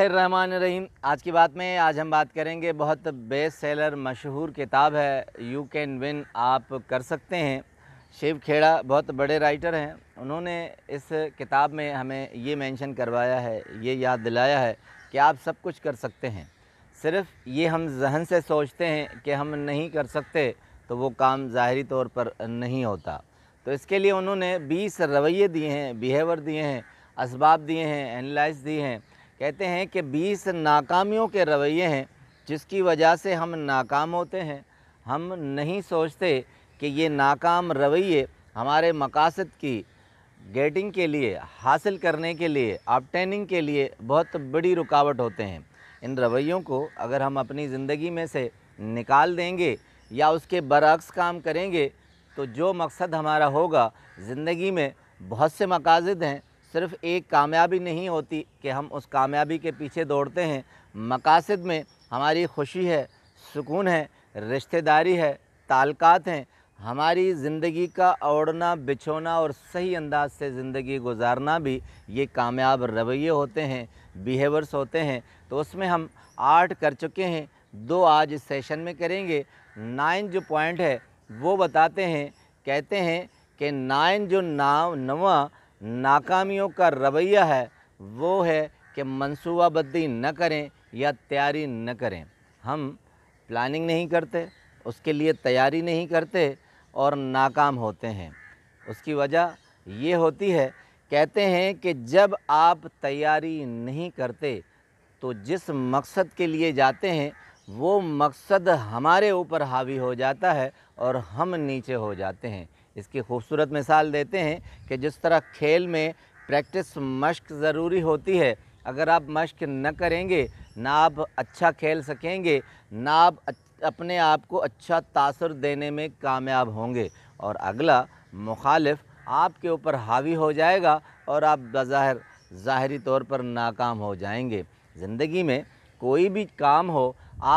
रहमान रहीम आज की बात में आज हम बात करेंगे बहुत बेस्ट सेलर मशहूर किताब है यू कैन विन आप कर सकते हैं शिव खेड़ा बहुत बड़े राइटर हैं उन्होंने इस किताब में हमें ये मेंशन करवाया है ये याद दिलाया है कि आप सब कुछ कर सकते हैं सिर्फ ये हम जहन से सोचते हैं कि हम नहीं कर सकते तो वो काम ज़ाहरी तौर पर नहीं होता तो इसके लिए उन्होंने बीस रवैये दिए हैं बिहेवर दिए हैं इसबाब दिए हैं एनालाइज दिए हैं कहते हैं कि बीस नाकामियों के रवैये हैं जिसकी वजह से हम नाकाम होते हैं हम नहीं सोचते कि ये नाकाम रवैये हमारे मकासद की गेटिंग के लिए हासिल करने के लिए आपटेनिंग के लिए बहुत बड़ी रुकावट होते हैं इन रवैयों को अगर हम अपनी ज़िंदगी में से निकाल देंगे या उसके बरक्स काम करेंगे तो जो मकसद हमारा होगा ज़िंदगी में बहुत से मकासद हैं सिर्फ एक कामयाबी नहीं होती कि हम उस कामयाबी के पीछे दौड़ते हैं मकासद में हमारी खुशी है सुकून है रिश्तेदारी है ताल्लुकात हैं हमारी ज़िंदगी का ओढ़ना बिछोना और सही अंदाज से ज़िंदगी गुजारना भी ये कामयाब रवैये होते हैं बिहेवर्स होते हैं तो उसमें हम आठ कर चुके हैं दो आज इस सेशन में करेंगे नाइन जो पॉइंट है वो बताते हैं कहते हैं कि नाइन जो नाव नवा नाकामियों का रवैया है वो है कि मनसूबाबंदी न करें या तैयारी न करें हम प्लानिंग नहीं करते उसके लिए तैयारी नहीं करते और नाकाम होते हैं उसकी वजह ये होती है कहते हैं कि जब आप तैयारी नहीं करते तो जिस मकसद के लिए जाते हैं वो मकसद हमारे ऊपर हावी हो जाता है और हम नीचे हो जाते हैं इसकी खूबसूरत मिसाल देते हैं कि जिस तरह खेल में प्रैक्टिस मश्क ज़रूरी होती है अगर आप मश्क न करेंगे ना आप अच्छा खेल सकेंगे ना आप अपने आप को अच्छा तासर देने में कामयाब होंगे और अगला मुखालिफ आपके ऊपर हावी हो जाएगा और आप बज़ाहिर ज़ाहरी तौर पर नाकाम हो जाएंगे ज़िंदगी में कोई भी काम हो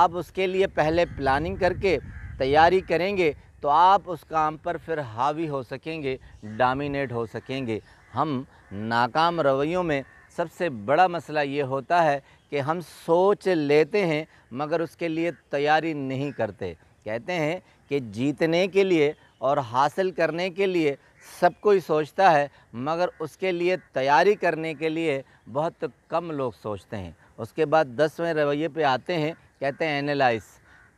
आप उसके लिए पहले प्लानिंग करके तैयारी करेंगे तो आप उस काम पर फिर हावी हो सकेंगे डामिनेट हो सकेंगे हम नाकाम रवैयों में सबसे बड़ा मसला ये होता है कि हम सोच लेते हैं मगर उसके लिए तैयारी नहीं करते कहते हैं कि जीतने के लिए और हासिल करने के लिए सब कोई सोचता है मगर उसके लिए तैयारी करने के लिए बहुत कम लोग सोचते हैं उसके बाद दसवें रवैये पे आते हैं कहते हैं एनालाइज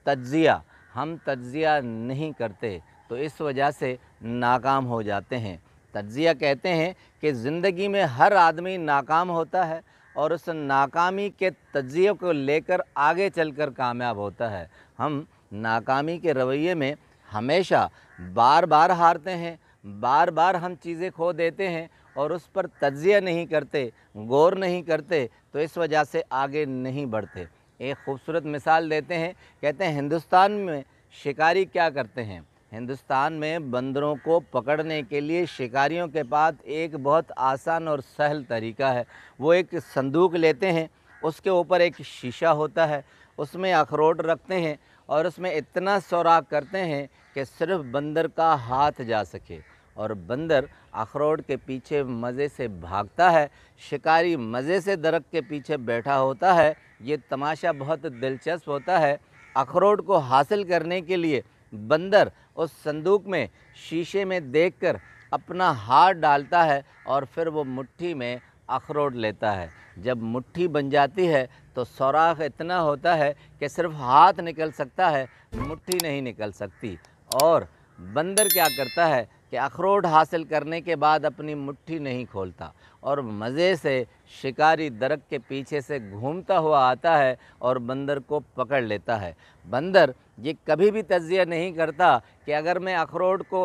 तज्जिया हम तज्ज़िया नहीं करते तो इस वजह से नाकाम हो जाते हैं तज्ज़िया कहते हैं कि ज़िंदगी में हर आदमी नाकाम होता है और उस नाकामी के तज्ज़िए को लेकर आगे चलकर कामयाब होता है हम नाकामी के रवैये में हमेशा बार बार हारते हैं बार बार हम चीज़ें खो देते हैं और उस पर तज्ज़िया नहीं करते गौर नहीं करते तो इस वजह से आगे नहीं बढ़ते एक खूबसूरत मिसाल देते हैं कहते हैं हिंदुस्तान में शिकारी क्या करते हैं हिंदुस्तान में बंदरों को पकड़ने के लिए शिकारियों के पास एक बहुत आसान और सहल तरीका है वो एक संदूक लेते हैं उसके ऊपर एक शीशा होता है उसमें अखरोट रखते हैं और उसमें इतना सौराग करते हैं कि सिर्फ बंदर का हाथ जा सके और बंदर अखरोट के पीछे मज़े से भागता है शिकारी मज़े से दरख के पीछे बैठा होता है ये तमाशा बहुत दिलचस्प होता है अखरोट को हासिल करने के लिए बंदर उस संदूक में शीशे में देखकर अपना हार डालता है और फिर वो मुट्ठी में अखरोट लेता है जब मुट्ठी बन जाती है तो सौराख इतना होता है कि सिर्फ हाथ निकल सकता है मुट्ठी नहीं निकल सकती और बंदर क्या करता है कि अखरोट हासिल करने के बाद अपनी मुट्ठी नहीं खोलता और मज़े से शिकारी दरक के पीछे से घूमता हुआ आता है और बंदर को पकड़ लेता है बंदर ये कभी भी तजिया नहीं करता कि अगर मैं अखरोट को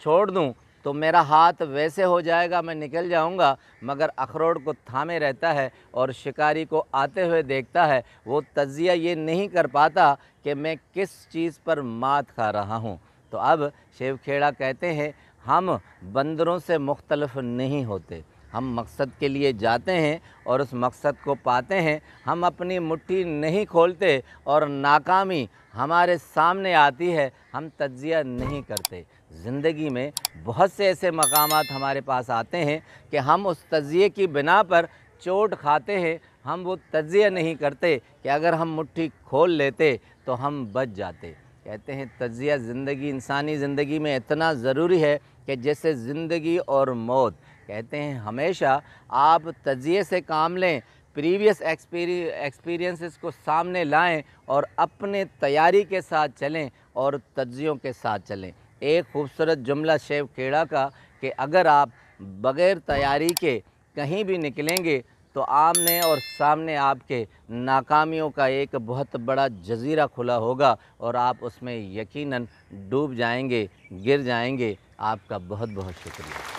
छोड़ दूँ तो मेरा हाथ वैसे हो जाएगा मैं निकल जाऊंगा मगर अखरोट को थामे रहता है और शिकारी को आते हुए देखता है वो तजिया ये नहीं कर पाता कि मैं किस चीज़ पर मात खा रहा हूँ तो अब शेवखेड़ा कहते हैं हम बंदरों से मुख्तलफ नहीं होते हम मकसद के लिए जाते हैं और उस मकसद को पाते हैं हम अपनी मुट्ठी नहीं खोलते और नाकामी हमारे सामने आती है हम तजिया नहीं करते ज़िंदगी में बहुत से ऐसे मकाम हमारे पास आते हैं कि हम उस तजिए की बिना पर चोट खाते हैं हम वो तजिया नहीं करते कि अगर हम मुट्ठी खोल लेते तो हम बच जाते कहते हैं तजिया ज़िंदगी इंसानी ज़िंदगी में इतना ज़रूरी है कि जैसे ज़िंदगी और मौत कहते हैं हमेशा आप तजिए से काम लें प्रीवियस एक्सपीरियंसेस को सामने लाएं और अपने तैयारी के साथ चलें और तजियों के साथ चलें एक खूबसूरत जुमला शेव खेड़ा का कि अगर आप बग़ैर तैयारी के कहीं भी निकलेंगे तो आमने और सामने आपके नाकामियों का एक बहुत बड़ा जजीरा खुला होगा और आप उसमें यकीनन डूब जाएंगे गिर जाएंगे आपका बहुत बहुत शुक्रिया